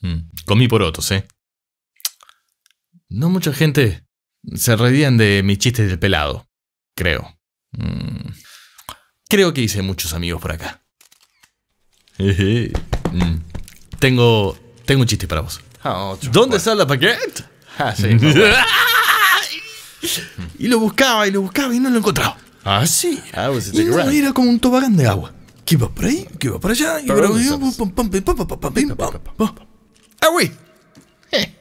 Comí mm, comí porotos, ¿eh? No mucha gente se reían de mis chistes del pelado, creo. Mm, creo que hice muchos amigos por acá. Mm, tengo, tengo un chiste para vos. Ah, ¿Dónde está la paquete? Ah, y lo buscaba y lo buscaba y no lo encontraba. Ah, sí. Ah, y no, era como un tobogán de agua. ¿Qué va por ahí, ¿Qué va por allá, y ahora pam, pam, pam, pam, pam, ¡Ah, güey! Eh.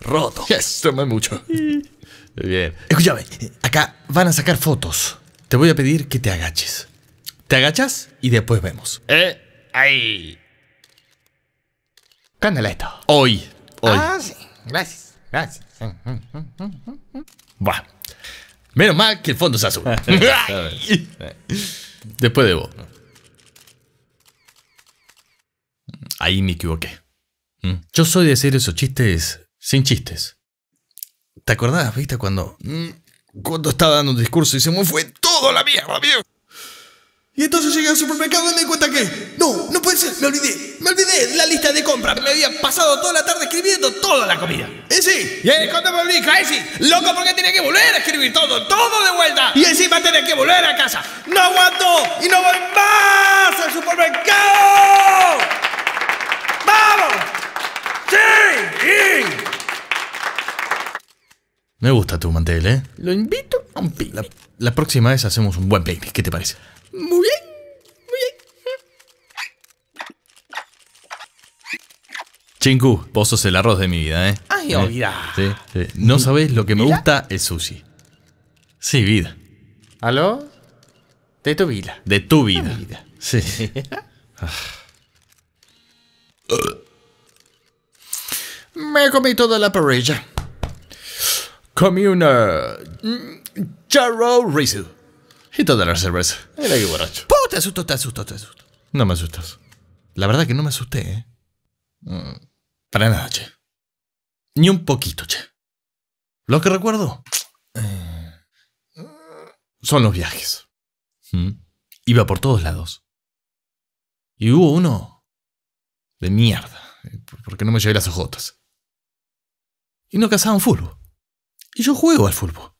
Roto. Yes, mucho. Bien. Escúchame, acá van a sacar fotos. Te voy a pedir que te agaches. Te agachas y después vemos. Eh, ahí. esto. Hoy. Hoy. Ah, sí. Gracias. Gracias. Va. Mm, mm, mm, Menos mal que el fondo es azul. Después de vos. ahí me equivoqué. Mm. Yo soy de hacer esos chistes sin chistes. ¿Te acordás, viste, cuando, mm, cuando estaba dando un discurso y se me fue todo la mierda, amigo. Y entonces llegué al supermercado y me di cuenta que, no, no puede ser, me olvidé, me olvidé la lista de compra. Me había pasado toda la tarde escribiendo toda la comida. Y eh, sí, y ahí cuando me volví eh, sí, loco porque tenía que volver a escribir todo, todo de vuelta. Y encima tenía que volver a casa. No aguanto y no voy más. Me gusta tu mantel, ¿eh? Lo invito a un picnic. La, próxima vez hacemos un buen baby, ¿qué te parece? Muy bien, muy bien. Chinku, vos sos el arroz de mi vida, ¿eh? Ay, ¿Eh? No mm. sabés lo que me gusta el sushi. Sí, vida. ¿Aló? De tu vida. De tu vida. Sí. Ah. me comí toda la parrilla una... Uh, Charo Rizu. Y toda la cerveza. Era que borracho. ¡Puh! Te asustó, te asustó, te asustó. No me asustas. La verdad que no me asusté, ¿eh? Mm, para nada, che. Ni un poquito, che. Lo que recuerdo eh, son los viajes. ¿Mm? Iba por todos lados. Y hubo uno de mierda. Eh, porque no me llevé las ojotas. Y no cazaban furbo. Y yo juego al fútbol.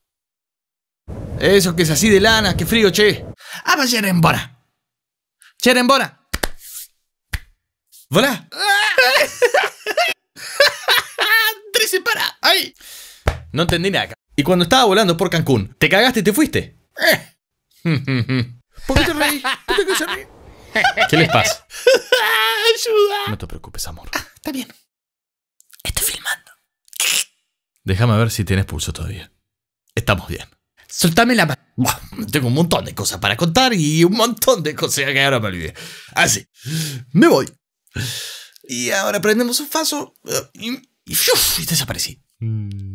Eso que es así de lana, qué frío, che. Ah, va Cherembora. Cherembora. Volá. Trece para. Ay. No entendí nada. Y cuando estaba volando por Cancún, ¿te cagaste y te fuiste? Eh. ¿Por qué te reí? qué te les pasa? Ayuda. No te preocupes, amor. Ah, está bien. Déjame ver si tienes pulso todavía. Estamos bien. Soltame la mano. Tengo un montón de cosas para contar y un montón de cosas que ahora me olvidé. Así. Ah, me voy. Y ahora prendemos un faso eh, y, desaparecí. Mm.